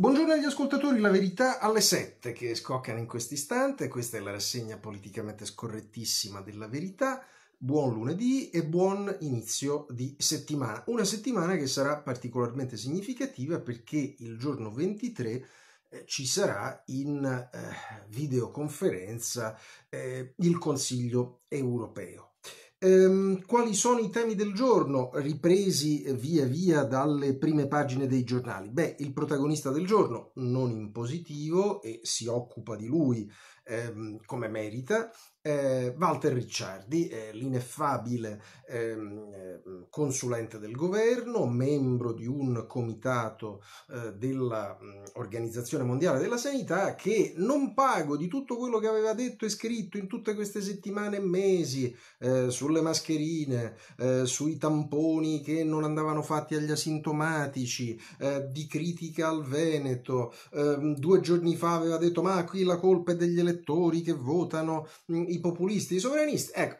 Buongiorno agli ascoltatori, la verità alle 7 che scoccano in questo istante, questa è la rassegna politicamente scorrettissima della verità. Buon lunedì e buon inizio di settimana. Una settimana che sarà particolarmente significativa perché il giorno 23 eh, ci sarà in eh, videoconferenza eh, il Consiglio europeo. Ehm, quali sono i temi del giorno ripresi via via dalle prime pagine dei giornali? Beh, il protagonista del giorno, non in positivo, e si occupa di lui ehm, come merita, eh, Walter Ricciardi, eh, l'ineffabile eh, consulente del governo, membro di un comitato eh, dell'Organizzazione mm, Mondiale della Sanità, che non pago di tutto quello che aveva detto e scritto in tutte queste settimane e mesi eh, sulle mascherine, eh, sui tamponi che non andavano fatti agli asintomatici, di critica al Veneto. Ehm, due giorni fa aveva detto ma qui la colpa è degli elettori che votano mm, i populisti, i sovranisti, ecco,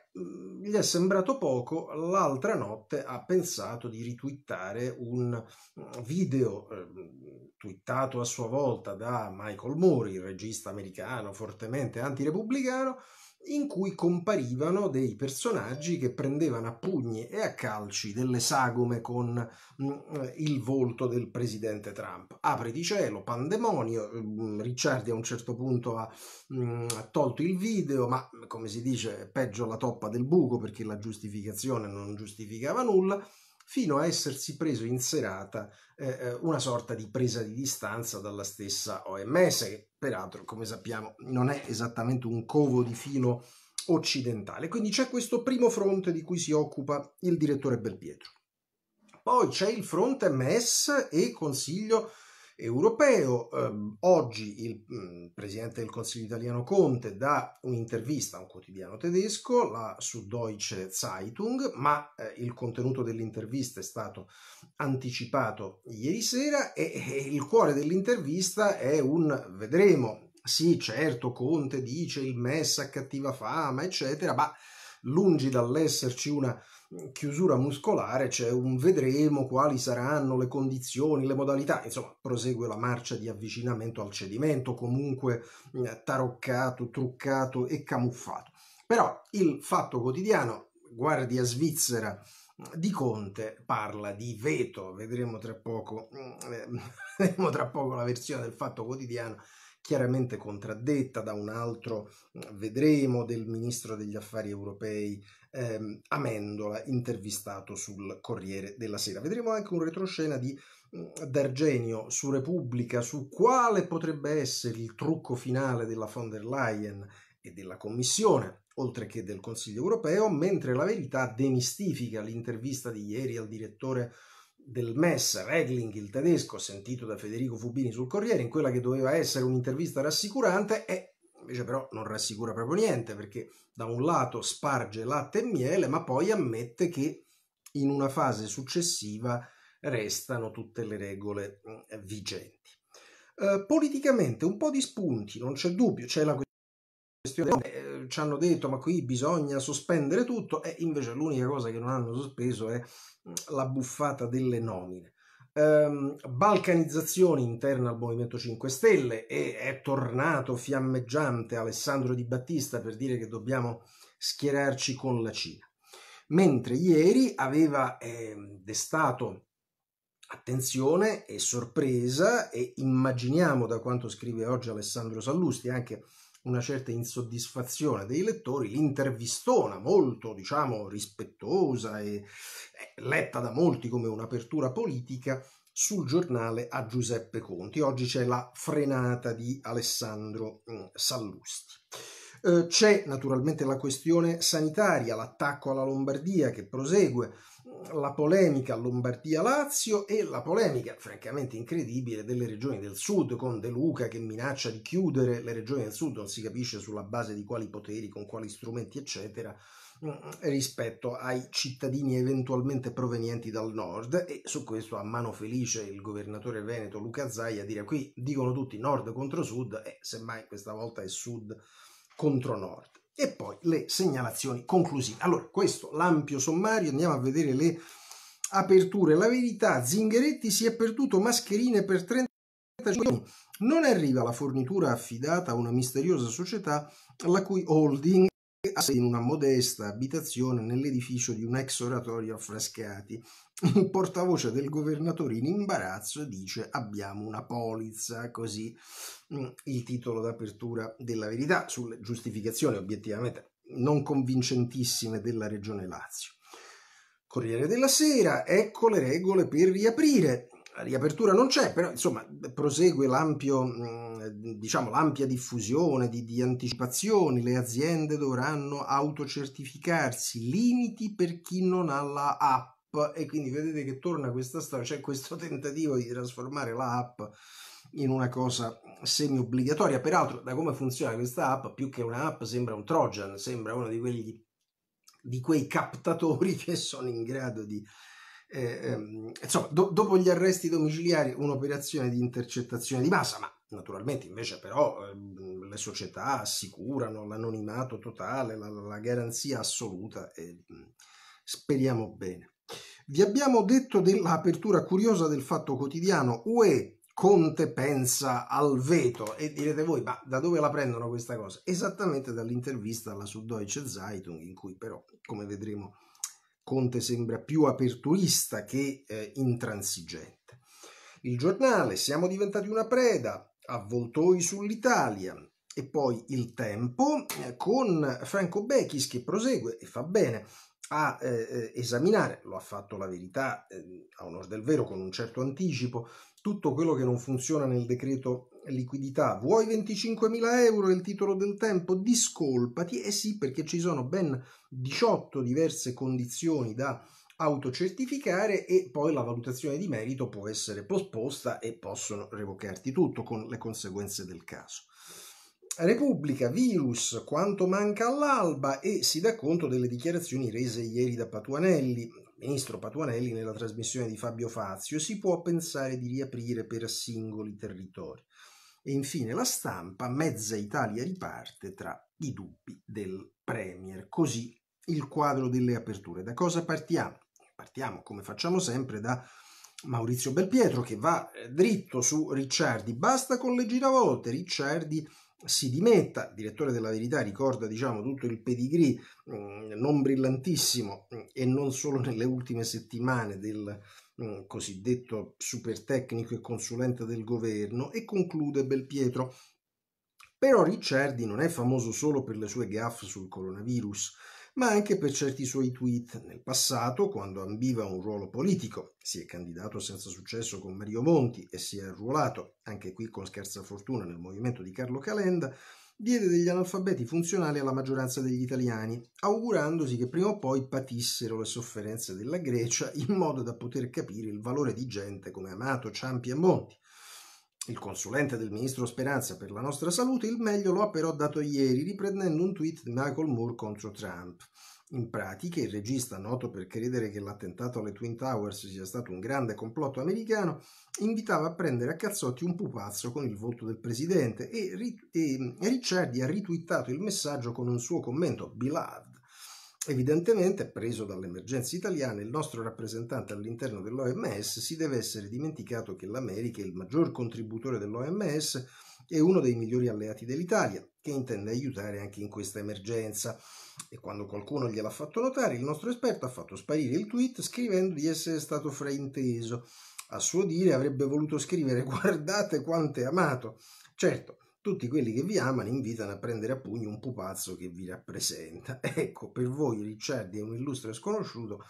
gli è sembrato poco, l'altra notte ha pensato di ritwittare un video eh, twittato a sua volta da Michael Moore, il regista americano fortemente antirepubblicano, in cui comparivano dei personaggi che prendevano a pugni e a calci delle sagome con mh, mm, il volto del presidente Trump. Apre di cielo, pandemonio, mh, mm, Ricciardi a un certo punto ha, mh, mm, ha tolto il video, ma come si dice, peggio la toppa del buco perché la giustificazione non giustificava nulla fino a essersi preso in serata eh, eh una sorta di presa di distanza dalla stessa OMS, che peraltro come sappiamo non è esattamente un covo di filo occidentale. Quindi c'è questo primo fronte di cui si occupa il direttore Belpietro. Poi c'è il fronte MES e Consiglio europeo. Eh, oggi il mh, mm, presidente del Consiglio italiano Conte dà un'intervista a un quotidiano tedesco, la Süddeutsche Zeitung, ma eh, il contenuto dell'intervista è stato anticipato ieri sera e, e il cuore dell'intervista è un vedremo. Sì, certo, Conte dice il MES ha cattiva fama, eccetera, ma lungi dall'esserci una chiusura muscolare c'è un vedremo quali saranno le condizioni, le modalità, insomma prosegue la marcia di avvicinamento al cedimento, comunque mm, taroccato, truccato e camuffato. Però il fatto quotidiano, guardia svizzera mm, di Conte, parla di veto, vedremo tra poco, mm, eh, vedremo tra poco la versione del fatto quotidiano chiaramente contraddetta da un altro, vedremo, del ministro degli affari europei ehm, Amendola intervistato sul Corriere della Sera. Vedremo anche un retroscena di D'Argenio su Repubblica su quale potrebbe essere il trucco finale della von der Leyen e della Commissione, oltre che del Consiglio europeo, mentre la verità demistifica l'intervista di ieri al direttore del MES Regling, il tedesco, sentito da Federico Fubini sul Corriere, in quella che doveva essere un'intervista rassicurante, e invece però non rassicura proprio niente, perché da un lato sparge latte e miele, ma poi ammette che in una fase successiva restano tutte le regole eh, vigenti. Eh, politicamente un po' di spunti, non c'è dubbio, c'è la questione eh, ci hanno detto ma qui bisogna sospendere tutto e invece l'unica cosa che non hanno sospeso è la buffata delle nomine. Um, ehm, balcanizzazione interna al Movimento 5 Stelle e è tornato fiammeggiante Alessandro Di Battista per dire che dobbiamo schierarci con la Cina. Mentre ieri aveva eh, destato attenzione e sorpresa e immaginiamo da quanto scrive oggi Alessandro Sallusti anche una certa insoddisfazione dei lettori, l'intervistona molto, diciamo, rispettosa e eh, letta da molti come un'apertura politica sul giornale a Giuseppe Conti. Oggi c'è la frenata di Alessandro mm, Sallusti. Eh, c'è naturalmente la questione sanitaria, l'attacco alla Lombardia che prosegue, la polemica Lombardia-Lazio e la polemica francamente incredibile delle regioni del sud con De Luca che minaccia di chiudere le regioni del sud, non si capisce sulla base di quali poteri, con quali strumenti eccetera mm, rispetto ai cittadini eventualmente provenienti dal nord e su questo a mano felice il governatore veneto Luca Zaia dire qui dicono tutti nord contro sud e semmai questa volta è sud contro nord. E poi le segnalazioni conclusive. Allora, questo l'ampio sommario, andiamo a vedere le aperture. La verità, Zingaretti si è perduto mascherine per 30 giorni. Non arriva la fornitura affidata a una misteriosa società la cui holding in una modesta abitazione nell'edificio di un ex oratorio a Frascati, il portavoce del governatore in imbarazzo dice abbiamo una polizza, così mm, il titolo d'apertura della verità sulle giustificazioni obiettivamente non convincentissime della regione Lazio. Corriere della Sera, ecco le regole per riaprire. La riapertura non c'è, però insomma prosegue mm, diciamo, l'ampia diffusione di, di anticipazioni, le aziende dovranno autocertificarsi, limiti per chi non ha la app e quindi vedete che torna questa storia, c'è cioè questo tentativo di trasformare la app in una cosa semi obbligatoria. Peraltro, da come funziona questa app, più che una app, sembra un Trojan, sembra uno di quelli di quei captatori che sono in grado di. Eh, ehm, insomma, do, dopo gli arresti domiciliari, un'operazione di intercettazione di massa, ma naturalmente invece però ehm, le società assicurano l'anonimato totale, la, la garanzia assoluta e ehm, speriamo bene. Vi abbiamo detto dell'apertura curiosa del fatto quotidiano UE Conte pensa al veto e direte voi ma da dove la prendono questa cosa? Esattamente dall'intervista alla Süddeutsche Zeitung in cui però come vedremo Conte sembra più aperturista che eh, intransigente. Il giornale Siamo diventati una preda, avvoltoi sull'Italia, e poi il tempo eh, con Franco Bechis che prosegue e fa bene a eh, eh, esaminare, lo ha fatto la verità eh, a onor del vero con un certo anticipo, tutto quello che non funziona nel decreto liquidità. Vuoi 25.000 euro il titolo del tempo? Discolpati. Eh sì, perché ci sono ben 18 diverse condizioni da autocertificare e poi la valutazione di merito può essere posposta e possono revocarti tutto con le conseguenze del caso. Repubblica, virus, quanto manca all'alba e si dà conto delle dichiarazioni rese ieri da Patuanelli, ministro Patuanelli nella trasmissione di Fabio Fazio, si può pensare di riaprire per singoli territori. E infine la stampa, mezza Italia riparte tra i dubbi del Premier. Così il quadro delle aperture. Da cosa partiamo? Partiamo, come facciamo sempre, da Maurizio Belpietro che va eh, dritto su Ricciardi. Basta con le giravolte, Ricciardi si dimetta, il direttore della Verità ricorda diciamo, tutto il pedigree mm, non brillantissimo mm, e non solo nelle ultime settimane del mm, cosiddetto super tecnico e consulente del governo e conclude Belpietro però Ricciardi non è famoso solo per le sue gaffe sul coronavirus ma anche per certi suoi tweet nel passato, quando ambiva un ruolo politico. Si è candidato senza successo con Mario Monti e si è arruolato, anche qui con scherza fortuna, nel movimento di Carlo Calenda, diede degli analfabeti funzionali alla maggioranza degli italiani, augurandosi che prima o poi patissero le sofferenze della Grecia in modo da poter capire il valore di gente come Amato, Ciampi e Monti. Il consulente del ministro Speranza per la nostra salute il meglio lo ha però dato ieri riprendendo un tweet di Michael Moore contro Trump. In pratica il regista, noto per credere che l'attentato alle Twin Towers sia stato un grande complotto americano, invitava a prendere a cazzotti un pupazzo con il volto del presidente e, ri- e Ricciardi ha ritwittato il messaggio con un suo commento Beloved Evidentemente, preso dall'emergenza italiana, il nostro rappresentante all'interno dell'OMS si deve essere dimenticato che l'America è il maggior contributore dell'OMS e uno dei migliori alleati dell'Italia, che intende aiutare anche in questa emergenza. E quando qualcuno gliel'ha fatto notare, il nostro esperto ha fatto sparire il tweet scrivendo di essere stato frainteso. A suo dire avrebbe voluto scrivere guardate quanto è amato. Certo, tutti quelli che vi amano invitano a prendere a pugno un pupazzo che vi rappresenta. Ecco, per voi Ricciardi è un illustre sconosciuto,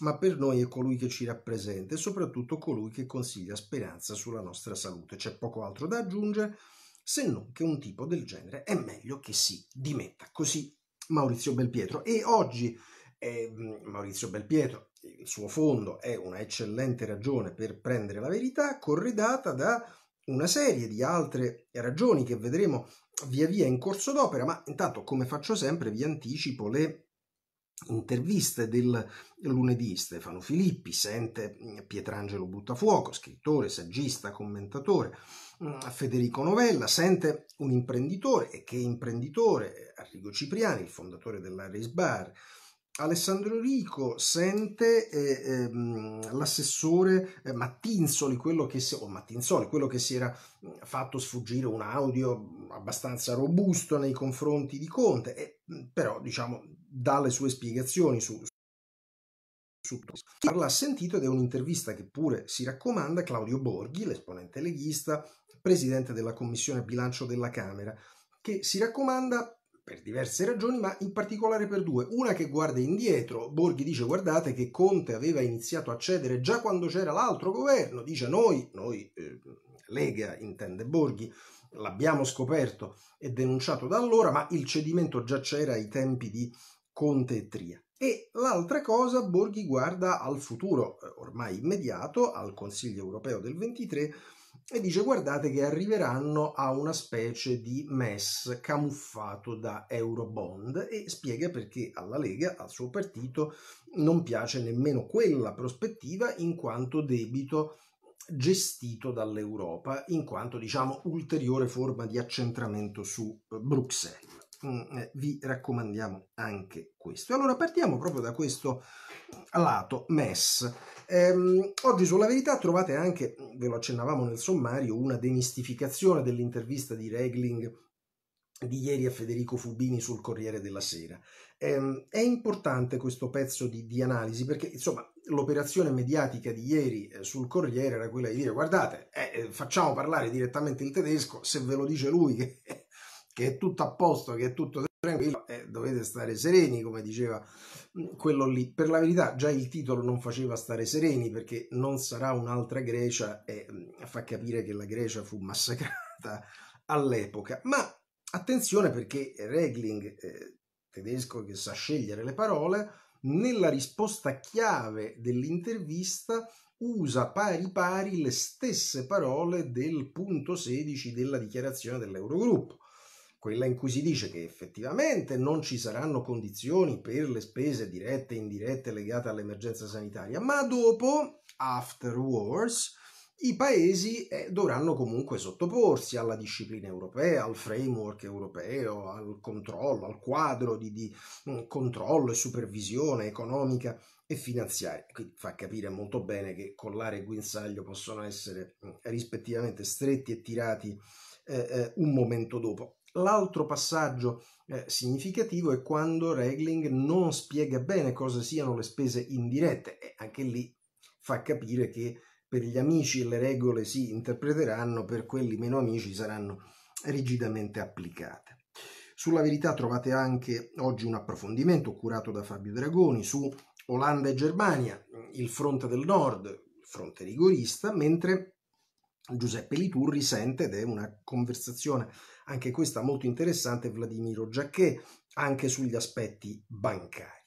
ma per noi è colui che ci rappresenta e soprattutto colui che consiglia speranza sulla nostra salute. C'è poco altro da aggiungere se non che un tipo del genere è meglio che si dimetta. Così Maurizio Belpietro. E oggi eh, Maurizio Belpietro, il suo fondo è una eccellente ragione per prendere la verità, corredata da una serie di altre ragioni che vedremo via via in corso d'opera, ma intanto come faccio sempre vi anticipo le interviste del lunedì. Stefano Filippi sente mm, Pietrangelo Buttafuoco, scrittore, saggista, commentatore, mm, Federico Novella, sente un imprenditore e che imprenditore, Arrigo Cipriani, il fondatore dell'Aris Bar, Alessandro Rico sente eh, ehm, l'assessore eh, Mattinzoli, quello che si, oh, Mattinzoli, quello che si era mm, fatto sfuggire un audio abbastanza robusto nei confronti di Conte, e, mm, però diciamo dà le sue spiegazioni su, su L'ha sentito ed è un'intervista che pure si raccomanda Claudio Borghi, l'esponente leghista, presidente della Commissione Bilancio della Camera, che si raccomanda per diverse ragioni, ma in particolare per due. Una che guarda indietro, Borghi dice guardate che Conte aveva iniziato a cedere già quando c'era l'altro governo, dice noi, noi eh, Lega intende Borghi, l'abbiamo scoperto e denunciato da allora, ma il cedimento già c'era ai tempi di Conte e Tria. E l'altra cosa, Borghi guarda al futuro eh, ormai immediato, al Consiglio europeo del 23, e dice guardate che arriveranno a una specie di MES camuffato da Eurobond e spiega perché alla Lega, al suo partito, non piace nemmeno quella prospettiva in quanto debito gestito dall'Europa, in quanto diciamo ulteriore forma di accentramento su eh, Bruxelles. Mm, eh, vi raccomandiamo anche questo. Allora partiamo proprio da questo lato MES. Ehm, oggi sulla verità trovate anche, ve lo accennavamo nel sommario, una demistificazione dell'intervista di Regling di ieri a Federico Fubini sul Corriere della Sera. Ehm, è importante questo pezzo di, di analisi perché insomma l'operazione mediatica di ieri eh, sul Corriere era quella di dire guardate, eh, eh, facciamo parlare direttamente il tedesco, se ve lo dice lui che, che è tutto a posto, che è tutto tranquillo eh, dovete stare sereni, come diceva mm, quello lì. Per la verità già il titolo non faceva stare sereni perché non sarà un'altra Grecia e mm, fa capire che la Grecia fu massacrata all'epoca. Ma attenzione perché Regling, eh, tedesco che sa scegliere le parole, nella risposta chiave dell'intervista usa pari pari le stesse parole del punto 16 della dichiarazione dell'Eurogruppo quella in cui si dice che effettivamente non ci saranno condizioni per le spese dirette e indirette legate all'emergenza sanitaria, ma dopo, after wars, i paesi eh, dovranno comunque sottoporsi alla disciplina europea, al framework europeo, al controllo, al quadro di, di mm, controllo e supervisione economica e finanziaria. Quindi fa capire molto bene che collare e guinzaglio possono essere mm, rispettivamente stretti e tirati eh, eh un momento dopo. L'altro passaggio eh, significativo è quando Regling non spiega bene cosa siano le spese indirette e anche lì fa capire che per gli amici le regole si interpreteranno, per quelli meno amici saranno rigidamente applicate. Sulla verità trovate anche oggi un approfondimento curato da Fabio Dragoni su Olanda e Germania, il fronte del nord, il fronte rigorista, mentre Giuseppe Liturri sente ed è una conversazione anche questa molto interessante Vladimiro Giacchè anche sugli aspetti bancari.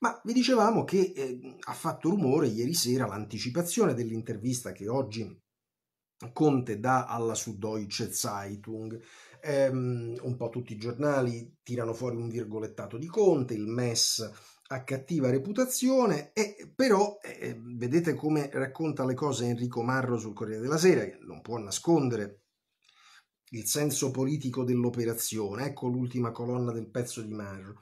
Ma vi dicevamo che eh, ha fatto rumore ieri sera l'anticipazione dell'intervista che oggi Conte dà alla Süddeutsche Zeitung. Um, un po' tutti i giornali tirano fuori un virgolettato di Conte, il MES ha cattiva reputazione, e però eh, eh, vedete come racconta le cose Enrico Marro sul Corriere della Sera, che non può nascondere il senso politico dell'operazione, ecco l'ultima colonna del pezzo di Marro.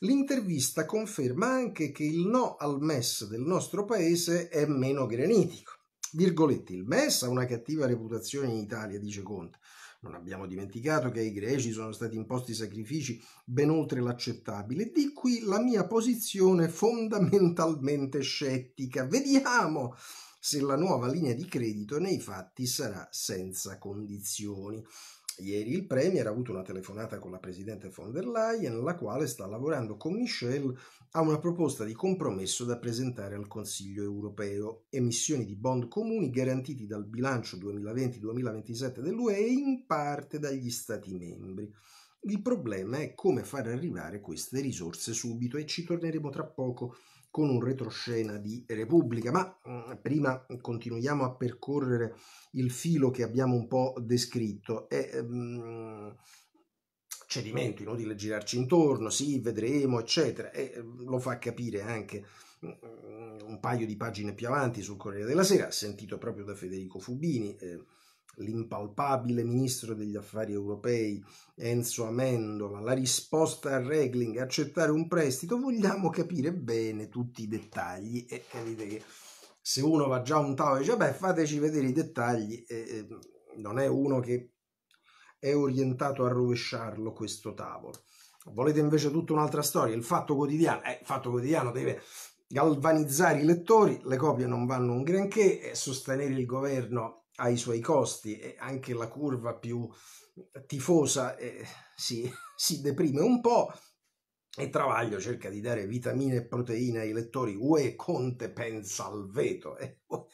L'intervista conferma anche che il no al MES del nostro paese è meno granitico. Virgolette, il MES ha una cattiva reputazione in Italia, dice Conte. Non abbiamo dimenticato che ai greci sono stati imposti sacrifici ben oltre l'accettabile, di qui la mia posizione fondamentalmente scettica. Vediamo se la nuova linea di credito nei fatti sarà senza condizioni. Ieri il Premier ha avuto una telefonata con la Presidente von der Leyen, la quale sta lavorando con Michel a una proposta di compromesso da presentare al Consiglio europeo. Emissioni di bond comuni garantiti dal bilancio 2020-2027 dell'UE e in parte dagli Stati membri. Il problema è come far arrivare queste risorse subito e ci torneremo tra poco con un retroscena di Repubblica. Ma mm, prima continuiamo a percorrere il filo che abbiamo un po' descritto. E, mh, mm, cedimento, inutile girarci intorno, sì, vedremo, eccetera. E mm, lo fa capire anche un paio di pagine più avanti sul Corriere della Sera, sentito proprio da Federico Fubini. Eh, l'impalpabile ministro degli affari europei Enzo Amendola, la risposta a Regling, accettare un prestito, vogliamo capire bene tutti i dettagli e capite che se uno va già a un tavolo e dice beh fateci vedere i dettagli, eh, non è uno che è orientato a rovesciarlo questo tavolo. Volete invece tutta un'altra storia, il fatto quotidiano, eh, il fatto quotidiano deve galvanizzare i lettori, le copie non vanno un granché, sostenere il governo ha i suoi costi e anche la curva più tifosa eh, si, si deprime un po'. E Travaglio cerca di dare vitamine e proteine ai lettori. Ue, Conte pensa al veto. Eh, oh,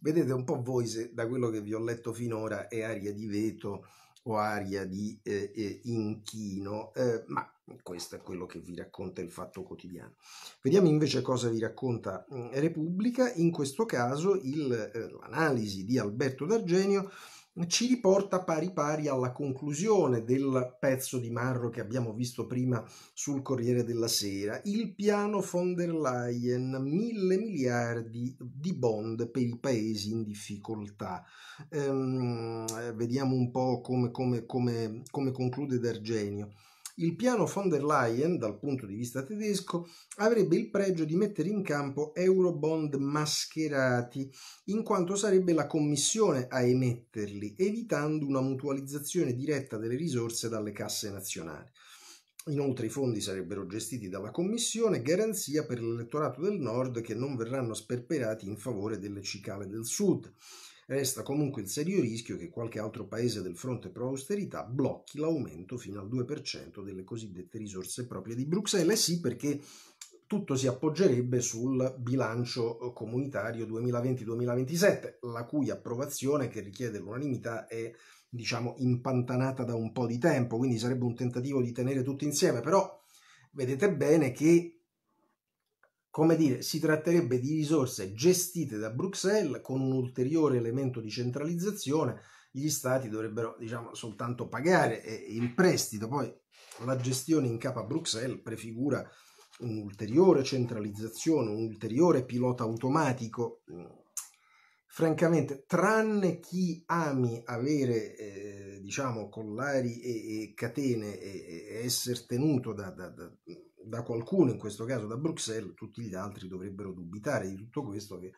vedete un po' voi se da quello che vi ho letto finora è aria di veto o aria di eh, eh inchino, eh, ma questo è quello che vi racconta il Fatto Quotidiano. Vediamo invece cosa vi racconta Repubblica. In questo caso il, eh, l'analisi di Alberto D'Argenio ci riporta pari pari alla conclusione del pezzo di Marro che abbiamo visto prima sul Corriere della Sera. Il piano von der Leyen, mille miliardi di bond per i paesi in difficoltà. Ehm, vediamo un po' come, come, come, come conclude D'Argenio. Il piano von der Leyen, dal punto di vista tedesco, avrebbe il pregio di mettere in campo eurobond mascherati, in quanto sarebbe la Commissione a emetterli, evitando una mutualizzazione diretta delle risorse dalle casse nazionali. Inoltre i fondi sarebbero gestiti dalla Commissione, garanzia per l'elettorato del Nord che non verranno sperperati in favore delle cicale del Sud. Resta comunque il serio rischio che qualche altro paese del fronte pro-austerità blocchi l'aumento fino al 2% delle cosiddette risorse proprie di Bruxelles. Sì, perché tutto si appoggerebbe sul bilancio comunitario 2020-2027, la cui approvazione, che richiede l'unanimità, è diciamo impantanata da un po' di tempo, quindi sarebbe un tentativo di tenere tutto insieme, però vedete bene che come dire, si tratterebbe di risorse gestite da Bruxelles con un ulteriore elemento di centralizzazione, gli stati dovrebbero diciamo, soltanto pagare in prestito, poi la gestione in capo a Bruxelles prefigura un'ulteriore centralizzazione, un ulteriore pilota automatico. Francamente, tranne chi ami avere eh, diciamo, collari e, e catene e, e, essere tenuto da, da, da da qualcuno, in questo caso da Bruxelles, tutti gli altri dovrebbero dubitare di tutto questo che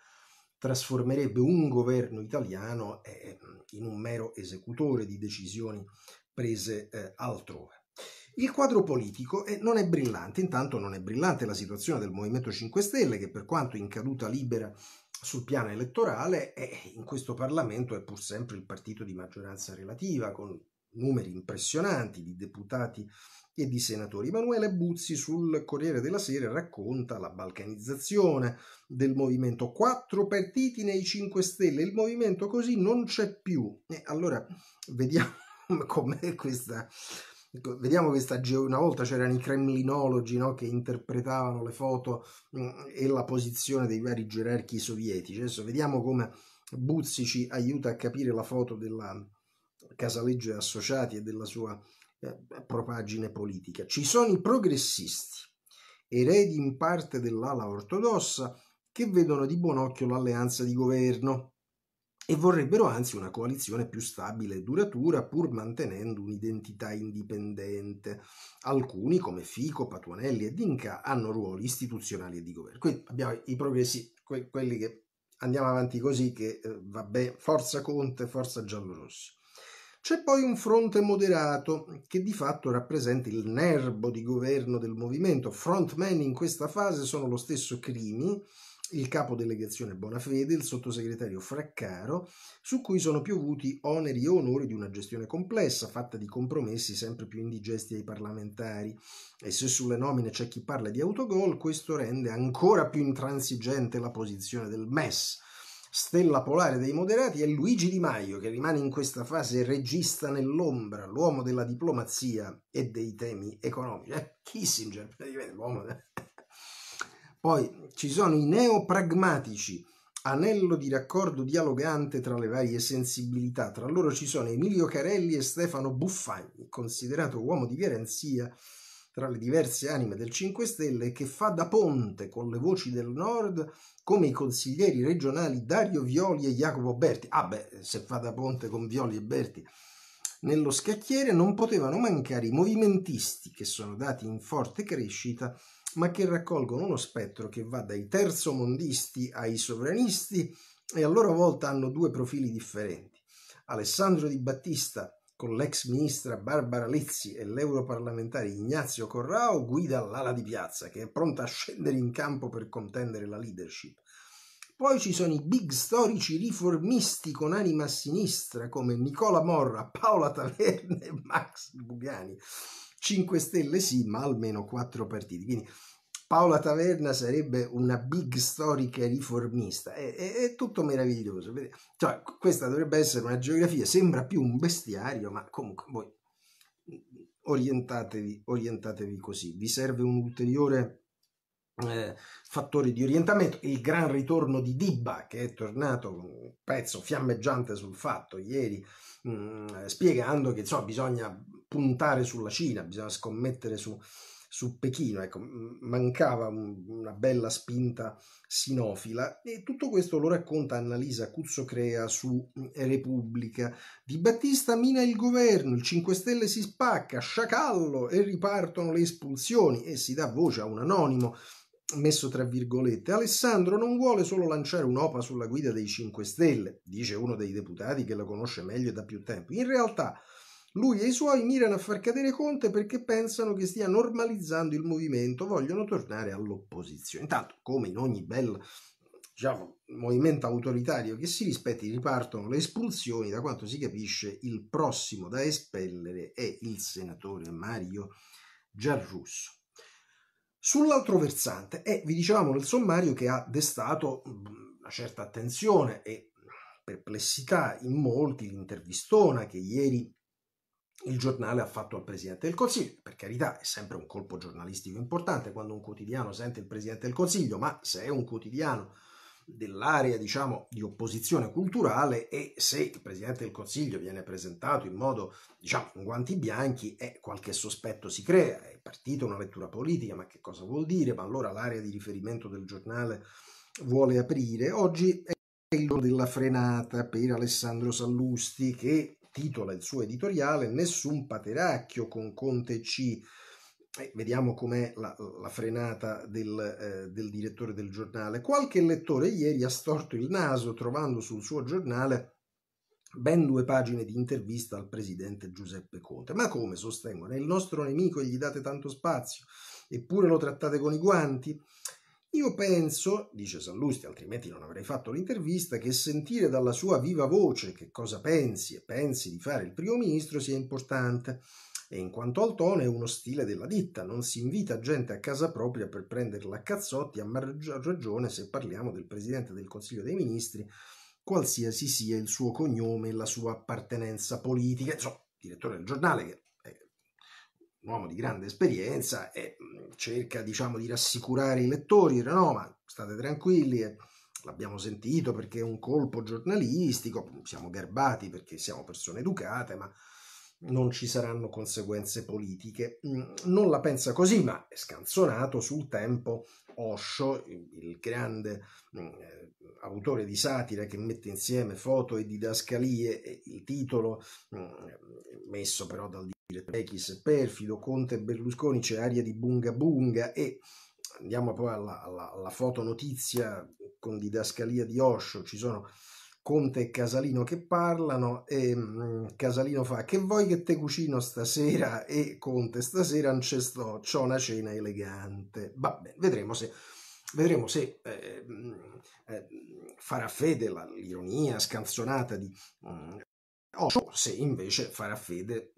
trasformerebbe un governo italiano eh, in un mero esecutore di decisioni prese eh, altrove. Il quadro politico eh, non è brillante, intanto non è brillante la situazione del Movimento 5 Stelle che per quanto in caduta libera sul piano elettorale in questo Parlamento è pur sempre il partito di maggioranza relativa con numeri impressionanti di deputati e di senatori. Emanuele Buzzi sul Corriere della Sera racconta la balcanizzazione del movimento. Quattro partiti nei 5 Stelle, il movimento così non c'è più. E allora vediamo com'è questa... Vediamo questa una volta c'erano i kremlinologi no, che interpretavano le foto mh, mm, e la posizione dei vari gerarchi sovietici. Adesso vediamo come Buzzi ci aiuta a capire la foto della Casaleggio e Associati e della sua eh, propagine politica. Ci sono i progressisti, eredi in parte dell'ala ortodossa, che vedono di buon occhio l'alleanza di governo e vorrebbero anzi una coalizione più stabile e duratura pur mantenendo un'identità indipendente. Alcuni, come Fico, Patuanelli e Dinca, hanno ruoli istituzionali e di governo. Quindi abbiamo i progressi, que- quelli che andiamo avanti così, che eh, vabbè, forza Conte, forza Giallorossi. C'è poi un fronte moderato che di fatto rappresenta il nervo di governo del movimento. Frontman in questa fase sono lo stesso Crimi, il capo delegazione Bonafede, il sottosegretario Fraccaro, su cui sono piovuti oneri e onori di una gestione complessa, fatta di compromessi sempre più indigesti ai parlamentari. E se sulle nomine c'è chi parla di autogol, questo rende ancora più intransigente la posizione del MES stella polare dei moderati è Luigi Di Maio, che rimane in questa fase regista nell'ombra, l'uomo della diplomazia e dei temi economici. Eh, Kissinger, praticamente l'uomo. Poi ci sono i neopragmatici, anello di raccordo dialogante tra le varie sensibilità. Tra loro ci sono Emilio Carelli e Stefano Buffagni, considerato uomo di garanzia tra le diverse anime del 5 Stelle che fa da ponte con le voci del Nord come i consiglieri regionali Dario Violi e Jacopo Berti. Ah beh, se fa da ponte con Violi e Berti. Nello scacchiere non potevano mancare i movimentisti che sono dati in forte crescita ma che raccolgono uno spettro che va dai terzomondisti ai sovranisti e a loro volta hanno due profili differenti. Alessandro Di Battista con l'ex ministra Barbara Lezzi e l'europarlamentare Ignazio Corrao guida l'ala di piazza che è pronta a scendere in campo per contendere la leadership. Poi ci sono i big storici riformisti con anima a sinistra come Nicola Morra, Paola Taverne e Max Bugani. 5 Stelle sì, ma almeno 4 partiti. Quindi Paola Taverna sarebbe una big storica riformista, è, è, è tutto meraviglioso. Cioè, questa dovrebbe essere una geografia, sembra più un bestiario, ma comunque voi mm, orientatevi, orientatevi così. Vi serve un ulteriore eh, fattore di orientamento, il gran ritorno di Dibba che è tornato un pezzo fiammeggiante sul fatto ieri, mh, mm, spiegando che insomma, bisogna puntare sulla Cina, bisogna scommettere su, su Pechino, ecco, mancava un, una bella spinta sinofila e tutto questo lo racconta Annalisa Cuzzocrea su Repubblica. Di Battista mina il governo, il 5 Stelle si spacca, sciacallo e ripartono le espulsioni e si dà voce a un anonimo messo tra virgolette, Alessandro non vuole solo lanciare un'opa sulla guida dei 5 Stelle, dice uno dei deputati che la conosce meglio da più tempo. In realtà lui e i suoi mirano a far cadere Conte perché pensano che stia normalizzando il movimento, vogliono tornare all'opposizione. Intanto, come in ogni bel diciamo, movimento autoritario che si rispetti, ripartono le espulsioni. Da quanto si capisce, il prossimo da espellere è il senatore Mario Giarrusso. Sull'altro versante, e eh, vi dicevamo nel sommario che ha destato una certa attenzione e perplessità in molti l'intervistona che ieri il giornale ha fatto al Presidente del Consiglio. Per carità, è sempre un colpo giornalistico importante quando un quotidiano sente il Presidente del Consiglio, ma se è un quotidiano dell'area, diciamo, di opposizione culturale e se il Presidente del Consiglio viene presentato in modo, diciamo, in guanti bianchi, eh, qualche sospetto si crea, è partito una lettura politica, ma che cosa vuol dire? Ma allora l'area di riferimento del giornale vuole aprire. Oggi è il giorno della frenata per Alessandro Sallusti che titola il suo editoriale, Nessun pateracchio con Conte C. E vediamo com'è la, la frenata del, eh, del, direttore del giornale. Qualche lettore ieri ha storto il naso trovando sul suo giornale ben due pagine di intervista al presidente Giuseppe Conte. Ma come sostengono? È il nostro nemico e gli date tanto spazio, eppure lo trattate con i guanti? Io penso, dice Sallusti, altrimenti non avrei fatto l'intervista, che sentire dalla sua viva voce che cosa pensi e pensi di fare il primo ministro sia importante. E in quanto al tono è uno stile della ditta, non si invita gente a casa propria per prenderla a cazzotti, a maggior ragione se parliamo del Presidente del Consiglio dei Ministri, qualsiasi sia il suo cognome e la sua appartenenza politica. Insomma, direttore del giornale che un uomo di grande esperienza e cerca diciamo di rassicurare i lettori, no ma state tranquilli, eh, l'abbiamo sentito perché è un colpo giornalistico, siamo garbati perché siamo persone educate, ma non ci saranno conseguenze politiche. Mm, non la pensa così, ma è scanzonato sul tempo Osho, il grande mm, eh, autore di satira che mette insieme foto e didascalie, il titolo eh, messo però dal Pechis, perfido, Conte Berlusconi, c'è aria di bunga bunga e andiamo poi alla, alla, alla fotonotizia con didascalia di Osho, ci sono Conte e Casalino che parlano e mh, mm, Casalino fa che vuoi che te cucino stasera e Conte stasera non c'è sto, c'ho una cena elegante. Vabbè, vedremo se, vedremo se eh, mm, eh, farà fede l'ironia scanzonata di mh, mm, Osho, se invece farà fede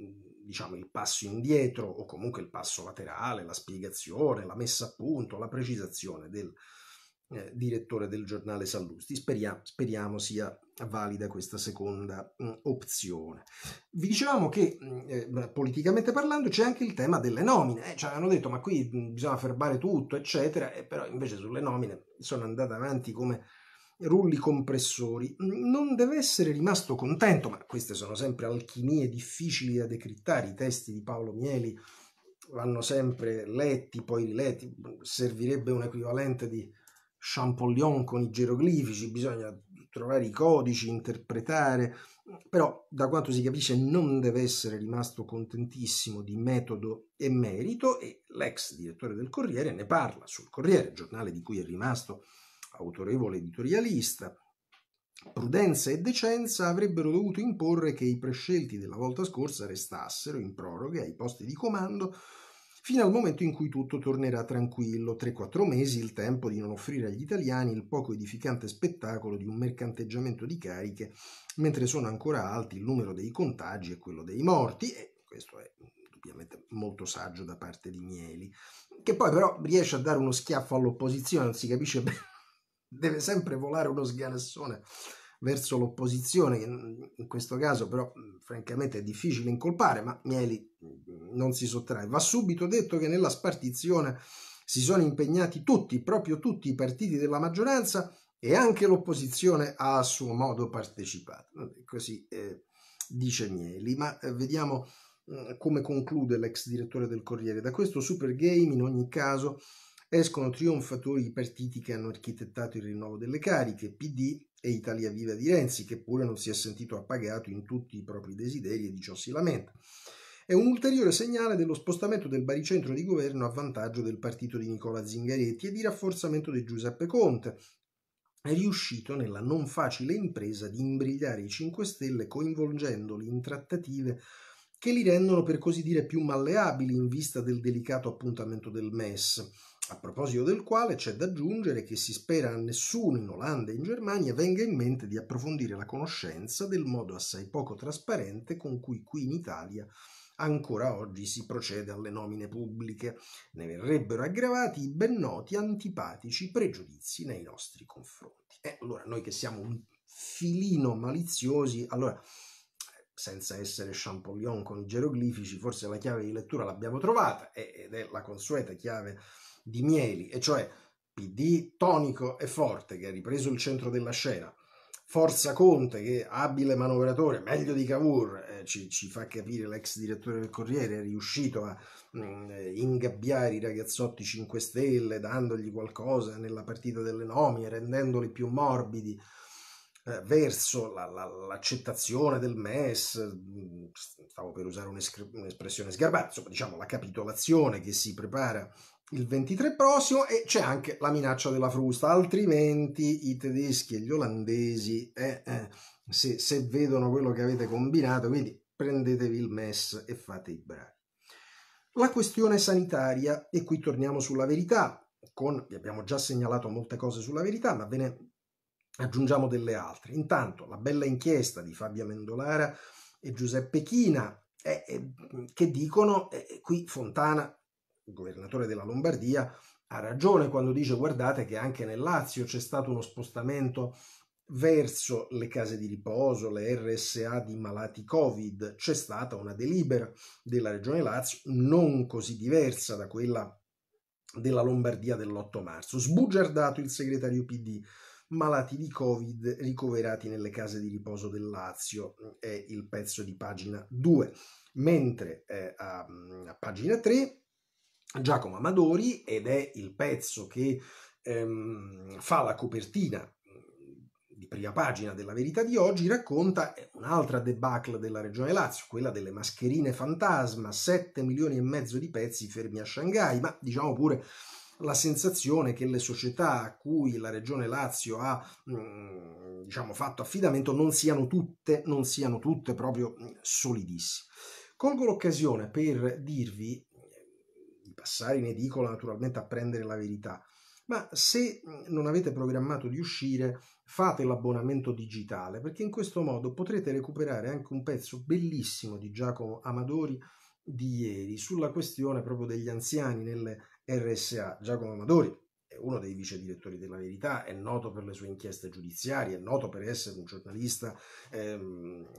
diciamo, il passo indietro o comunque il passo laterale, la spiegazione, la messa a punto, la precisazione del eh, direttore del giornale Sallusti. Speriamo, speriamo sia valida questa seconda mh, mm, opzione. Vi dicevamo che mm, eh, politicamente parlando c'è anche il tema delle nomine. Eh, ci cioè, avevano detto ma qui mm, bisogna fermare tutto, eccetera, e eh, però invece sulle nomine sono andate avanti come rulli compressori, non deve essere rimasto contento, ma queste sono sempre alchimie difficili da decrittare, i testi di Paolo Mieli vanno sempre letti, poi riletti, servirebbe un equivalente di Champollion con i geroglifici, bisogna trovare i codici, interpretare, però da quanto si capisce non deve essere rimasto contentissimo di metodo e merito e l'ex direttore del Corriere ne parla sul Corriere, giornale di cui è rimasto autorevole editorialista, prudenza e decenza avrebbero dovuto imporre che i prescelti della volta scorsa restassero in proroga ai posti di comando fino al momento in cui tutto tornerà tranquillo, 3-4 mesi il tempo di non offrire agli italiani il poco edificante spettacolo di un mercanteggiamento di cariche, mentre sono ancora alti il numero dei contagi e quello dei morti, e questo è indubbiamente molto saggio da parte di Mieli, che poi però riesce a dare uno schiaffo all'opposizione, non si capisce bene deve sempre volare uno sganassone verso l'opposizione, in questo caso però francamente è difficile incolpare, ma Mieli non si sottrae. Va subito detto che nella spartizione si sono impegnati tutti, proprio tutti i partiti della maggioranza e anche l'opposizione ha a suo modo partecipato. Così eh, dice Mieli, ma eh, vediamo come conclude l'ex direttore del Corriere. Da questo super game in ogni caso Escono trionfatori i partiti che hanno architettato il rinnovo delle cariche, PD e Italia Viva di Renzi, che pure non si è sentito appagato in tutti i propri desideri e di ciò si lamenta. È un ulteriore segnale dello spostamento del baricentro di governo a vantaggio del partito di Nicola Zingaretti e di rafforzamento di Giuseppe Conte, è riuscito nella non facile impresa di imbrigliare i 5 Stelle coinvolgendoli in trattative che li rendono per così dire più malleabili in vista del delicato appuntamento del MES a proposito del quale c'è da aggiungere che si spera a nessuno in Olanda e in Germania venga in mente di approfondire la conoscenza del modo assai poco trasparente con cui qui in Italia ancora oggi si procede alle nomine pubbliche. Ne verrebbero aggravati i ben noti antipatici pregiudizi nei nostri confronti. E eh, allora noi che siamo un filino maliziosi, allora senza essere Champollion con i geroglifici, forse la chiave di lettura l'abbiamo trovata eh, ed è la consueta chiave di Mieli, e cioè PD tonico e forte che ha ripreso il centro della scena, Forza Conte che abile manovratore, meglio di Cavour, eh, ci, ci, fa capire l'ex direttore del Corriere, è riuscito a mh, mm, ingabbiare i ragazzotti 5 Stelle dandogli qualcosa nella partita delle nomine, rendendoli più morbidi eh, verso la, la, l'accettazione del MES, mm, stavo per usare un'espressione sgarbata, insomma diciamo la capitolazione che si prepara il 23 prossimo e c'è anche la minaccia della frusta, altrimenti i tedeschi e gli olandesi, eh, eh, se, se, vedono quello che avete combinato, quindi prendetevi il MES e fate i bravi. La questione sanitaria, e qui torniamo sulla verità, con, vi abbiamo già segnalato molte cose sulla verità, ma ve ne aggiungiamo delle altre. Intanto la bella inchiesta di Fabio Mendolara e Giuseppe China, eh, eh che dicono, eh, qui Fontana governatore della Lombardia, ha ragione quando dice guardate che anche nel Lazio c'è stato uno spostamento verso le case di riposo, le RSA di malati Covid, c'è stata una delibera della Regione Lazio non così diversa da quella della Lombardia dell'8 marzo. Sbugiardato il segretario PD, malati di Covid ricoverati nelle case di riposo del Lazio, è il pezzo di pagina 2, mentre eh, a, a pagina 3 Giacomo Amadori ed è il pezzo che ehm, fa la copertina mm, di prima pagina della Verità di oggi racconta eh, un'altra debacle della regione Lazio, quella delle mascherine fantasma, 7 milioni e mezzo di pezzi fermi a Shanghai, ma diciamo pure la sensazione che le società a cui la regione Lazio ha mm, diciamo, fatto affidamento non siano tutte, non siano tutte proprio mm, solidissime. Colgo l'occasione per dirvi passare in edicola naturalmente a prendere la verità, ma se mhmm, non avete programmato di uscire fate l'abbonamento digitale perché in questo modo potrete recuperare anche un pezzo bellissimo di Giacomo Amadori di ieri sulla questione proprio degli anziani nelle RSA. Giacomo Amadori è uno dei vice direttori della Verità, è noto per le sue inchieste giudiziarie, è noto per essere un giornalista ehm,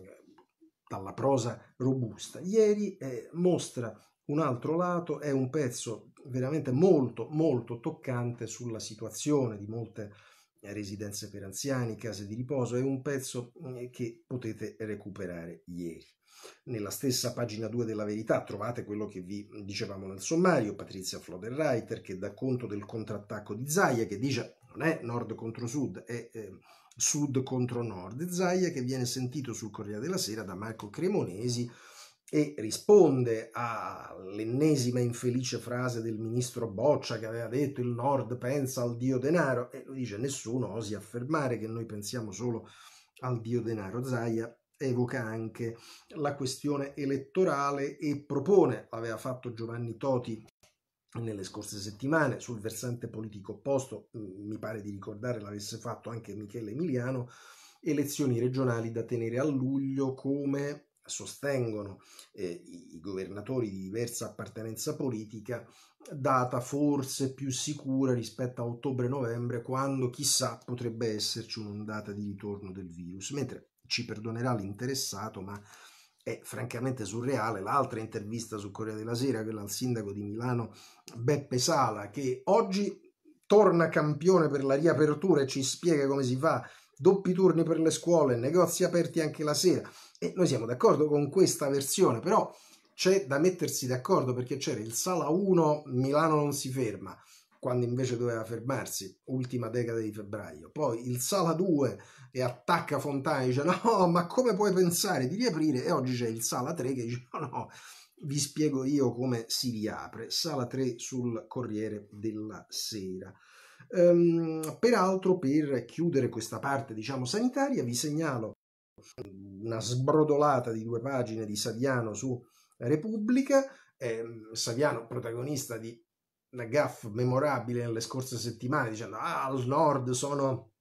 dalla prosa robusta. Ieri eh, mostra un altro lato è un pezzo veramente molto molto toccante sulla situazione di molte eh, residenze per anziani, case di riposo, è un pezzo mm, che potete recuperare ieri. Nella stessa pagina 2 della verità trovate quello che vi dicevamo nel sommario, Patrizia Floderreiter che dà conto del contrattacco di Zaia che dice non è nord contro sud, è eh, sud contro nord. Zaia che viene sentito sul Corriere della Sera da Marco Cremonesi e risponde all'ennesima infelice frase del ministro Boccia che aveva detto il Nord pensa al Dio denaro e lui dice nessuno osi affermare che noi pensiamo solo al Dio denaro. Zaia evoca anche la questione elettorale e propone, l'aveva fatto Giovanni Toti nelle scorse settimane sul versante politico opposto, mi pare di ricordare l'avesse fatto anche Michele Emiliano, elezioni regionali da tenere a luglio come sostengono eh, i governatori di diversa appartenenza politica, data forse più sicura rispetto a ottobre-novembre, quando chissà potrebbe esserci un'ondata di ritorno del virus. Mentre ci perdonerà l'interessato, ma è francamente surreale l'altra intervista su Corea della Sera, quella al sindaco di Milano Beppe Sala, che oggi torna campione per la riapertura e ci spiega come si fa doppi turni per le scuole, negozi aperti anche la sera. E noi siamo d'accordo con questa versione, però c'è da mettersi d'accordo perché c'era il Sala 1 Milano non si ferma, quando invece doveva fermarsi, ultima decade di febbraio. Poi il Sala 2 e attacca Fontana e dice no, ma come puoi pensare di riaprire? E oggi c'è il Sala 3 che dice no, no, vi spiego io come si riapre. Sala 3 sul Corriere della Sera. Ehm, peraltro, per chiudere questa parte, diciamo, sanitaria, vi segnalo una sbrodolata di due pagine di Saviano su Repubblica, ehm, Saviano protagonista di una gaffa memorabile nelle scorse settimane dicendo ah, al nord sono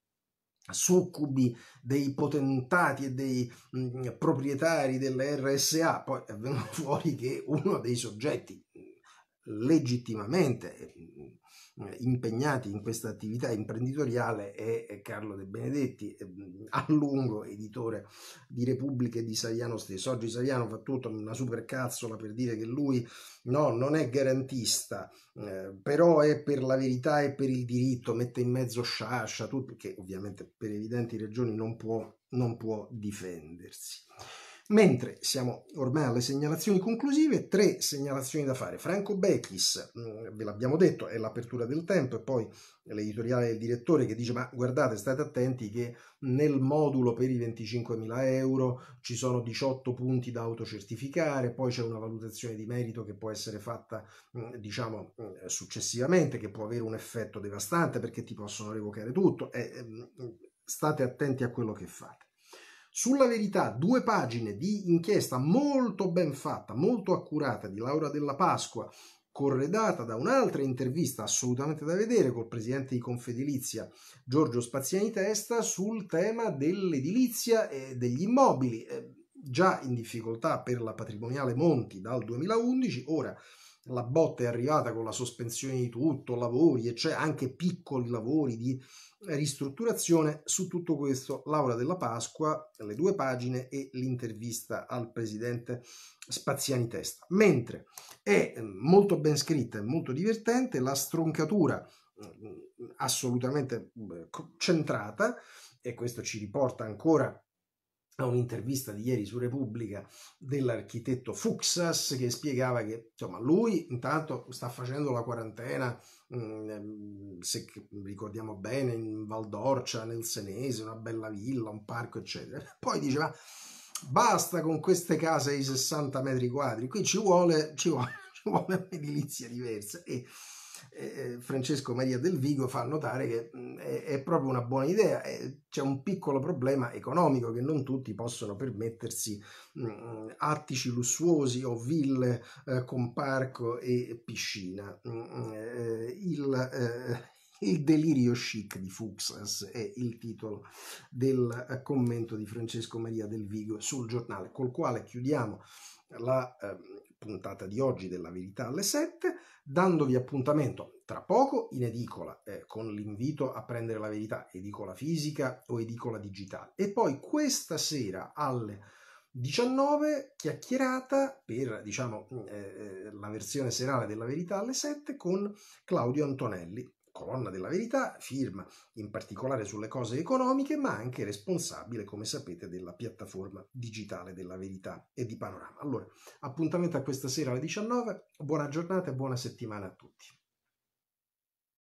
succubi dei potentati e dei mh, mm, proprietari delle RSA, poi è venuto fuori che uno dei soggetti mm, legittimamente mm, eh, impegnati in questa attività imprenditoriale è Carlo De Benedetti, mm, a lungo editore di Repubbliche di Saviano stesso. Oggi Saviano fa tutto una supercazzola per dire che lui no, non è garantista, eh, però è per la verità e per il diritto, mette in mezzo Sciascia, che ovviamente per evidenti ragioni non può, non può difendersi. Mentre siamo ormai alle segnalazioni conclusive, tre segnalazioni da fare. Franco Bechis, mm, ve l'abbiamo detto, è l'apertura del tempo e poi l'editoriale del direttore che dice ma guardate state attenti che nel modulo per i 25.000 euro ci sono 18 punti da autocertificare, poi c'è una valutazione di merito che può essere fatta mm, diciamo mm, successivamente, che può avere un effetto devastante perché ti possono revocare tutto. E, state attenti a quello che fate. Sulla verità, due pagine di inchiesta molto ben fatta, molto accurata di Laura della Pasqua, corredata da un'altra intervista assolutamente da vedere col presidente di Confedilizia Giorgio Spaziani Testa sul tema dell'edilizia e degli immobili, eh, già in difficoltà per la patrimoniale Monti dal 2011, ora la botta è arrivata con la sospensione di tutto, lavori, e c'è cioè anche piccoli lavori di ristrutturazione. Su tutto questo, Laura della Pasqua, le due pagine e l'intervista al presidente Spaziani Testa. Mentre è mm, molto ben scritta e molto divertente la stroncatura mm, mm, assolutamente centrata, e questo ci riporta ancora a un'intervista di ieri su Repubblica dell'architetto Fuxas che spiegava che insomma, lui intanto sta facendo la quarantena, mm, se ricordiamo bene, in Valdorcia, nel Senese, una bella villa, un parco, eccetera. Poi diceva basta con queste case di 60 metri quadri, qui ci vuole, ci vuole, ci vuole un'edilizia diversa. E eh, Francesco Maria del Vigo fa notare che mh, mm, è, è, proprio una buona idea, eh, c'è un piccolo problema economico che non tutti possono permettersi mh, mm, attici lussuosi o ville eh, con parco e piscina. Mh, mm, eh, il, eh, il delirio chic di Fuxas è il titolo del eh, commento di Francesco Maria del Vigo sul giornale, col quale chiudiamo la eh, puntata di oggi della Verità alle 7, dandovi appuntamento tra poco in edicola eh, con l'invito a prendere la verità, edicola fisica o edicola digitale. E poi questa sera alle 19 chiacchierata per diciamo, eh, eh, la versione serale della verità alle 7 con Claudio Antonelli colonna della verità, firma in particolare sulle cose economiche, ma anche responsabile, come sapete, della piattaforma digitale della verità e di Panorama. Allora, appuntamento a questa sera alle 19, buona giornata e buona settimana a tutti.